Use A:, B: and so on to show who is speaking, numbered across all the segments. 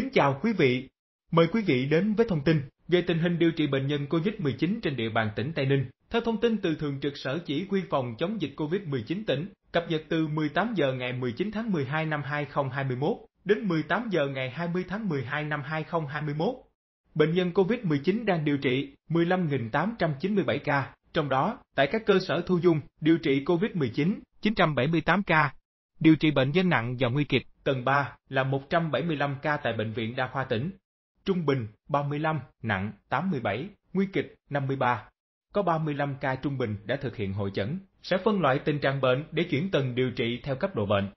A: Kính chào quý vị. Mời quý vị đến với thông tin về tình hình điều trị bệnh nhân COVID-19 trên địa bàn tỉnh Tây Ninh. Theo thông tin từ Thường trực Sở Chỉ huy phòng chống dịch COVID-19 tỉnh, cập nhật từ 18 giờ ngày 19 tháng 12 năm 2021 đến 18 giờ ngày 20 tháng 12 năm 2021. Bệnh nhân COVID-19 đang điều trị 15.897 ca, trong đó tại các cơ sở thu dung điều trị COVID-19 978 ca, điều trị bệnh nhân nặng và nguy kịch Tầng 3 là 175 ca tại Bệnh viện Đa khoa tỉnh, trung bình 35, nặng 87, nguy kịch 53. Có 35 ca trung bình đã thực hiện hội chẩn, sẽ phân loại tình trạng bệnh để chuyển tầng điều trị theo cấp độ bệnh.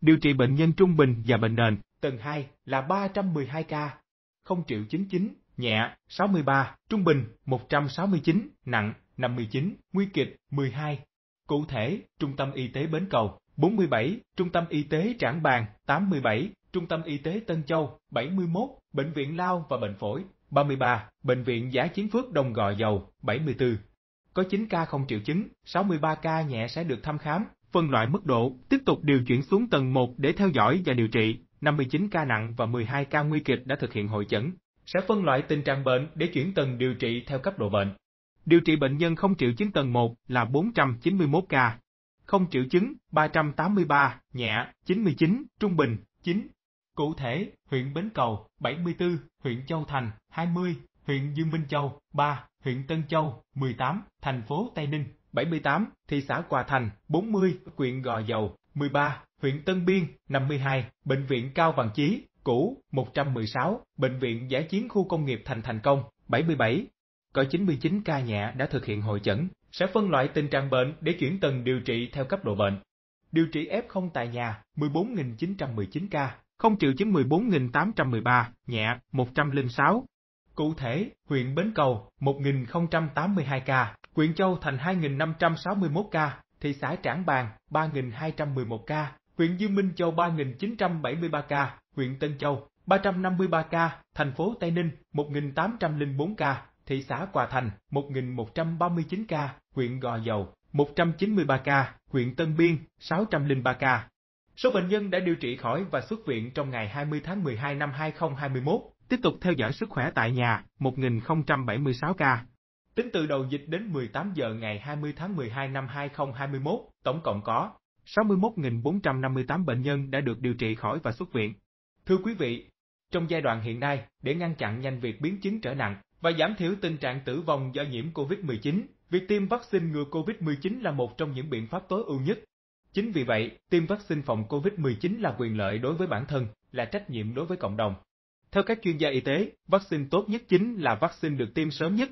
A: Điều trị bệnh nhân trung bình và bệnh nền, tầng 2 là 312 ca, không triệu 99, nhẹ 63, trung bình 169, nặng 59, nguy kịch 12. Cụ thể, Trung tâm Y tế Bến Cầu 47, Trung tâm Y tế Trảng Bàng, 87, Trung tâm Y tế Tân Châu, 71, Bệnh viện Lao và Bệnh Phổi, 33, Bệnh viện Giá Chiến Phước Đồng Gò Dầu, 74. Có 9 ca không triệu chứng, 63 ca nhẹ sẽ được thăm khám, phân loại mức độ, tiếp tục điều chuyển xuống tầng 1 để theo dõi và điều trị, 59 ca nặng và 12 ca nguy kịch đã thực hiện hội chẩn, sẽ phân loại tình trạng bệnh để chuyển tầng điều trị theo cấp độ bệnh. Điều trị bệnh nhân không triệu chứng tầng 1 là 491 ca, không triệu chứng 383, nhẹ 99, trung bình 9. Cụ thể, huyện Bến Cầu 74, huyện Châu Thành 20, huyện Dương Minh Châu 3, huyện Tân Châu 18, thành phố Tây Ninh 78, thị xã Quà Thành 40, huyện Gò Dầu 13, huyện Tân Biên 52, bệnh viện Cao Bằng Chí Cũ 116, bệnh viện giải chiến khu công nghiệp Thành Thành Công 77, có 99 ca nhẹ đã thực hiện hội chẩn, sẽ phân loại tình trạng bệnh để chuyển tầng điều trị theo cấp độ bệnh. Điều trị F0 tại nhà 14.919 ca, không triệu chứng 14.813, nhẹ 106. Cụ thể, huyện Bến Cầu 1.082 ca, huyện Châu Thành 2.561 ca, thị xã Trảng Bàng 3.211 ca, huyện Dương Minh Châu 3.973 ca, huyện Tân Châu 353 ca, thành phố Tây Ninh 1.804 ca, thị xã Quà Thành 1.139 ca, huyện Gò Dầu 193 ca, huyện Tân Biên 603 ca. Số bệnh nhân đã điều trị khỏi và xuất viện trong ngày 20 tháng 12 năm 2021, tiếp tục theo dõi sức khỏe tại nhà 1.076 ca. Tính từ đầu dịch đến 18 giờ ngày 20 tháng 12 năm 2021, tổng cộng có 61.458 bệnh nhân đã được điều trị khỏi và xuất viện. Thưa quý vị, trong giai đoạn hiện nay, để ngăn chặn nhanh việc biến chứng trở nặng, và giảm thiểu tình trạng tử vong do nhiễm COVID-19. Việc tiêm vaccine ngừa COVID-19 là một trong những biện pháp tối ưu nhất. Chính vì vậy, tiêm vaccine phòng COVID-19 là quyền lợi đối với bản thân, là trách nhiệm đối với cộng đồng. Theo các chuyên gia y tế, vaccine tốt nhất chính là vaccine được tiêm sớm nhất.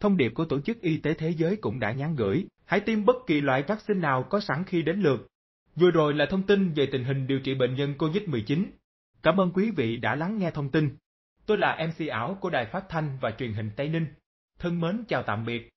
A: Thông điệp của Tổ chức Y tế Thế giới cũng đã nhắn gửi, hãy tiêm bất kỳ loại vaccine nào có sẵn khi đến lượt. Vừa rồi là thông tin về tình hình điều trị bệnh nhân COVID-19. Cảm ơn quý vị đã lắng nghe thông tin. Tôi là MC ảo của Đài Phát Thanh và Truyền hình Tây Ninh. Thân mến chào tạm biệt.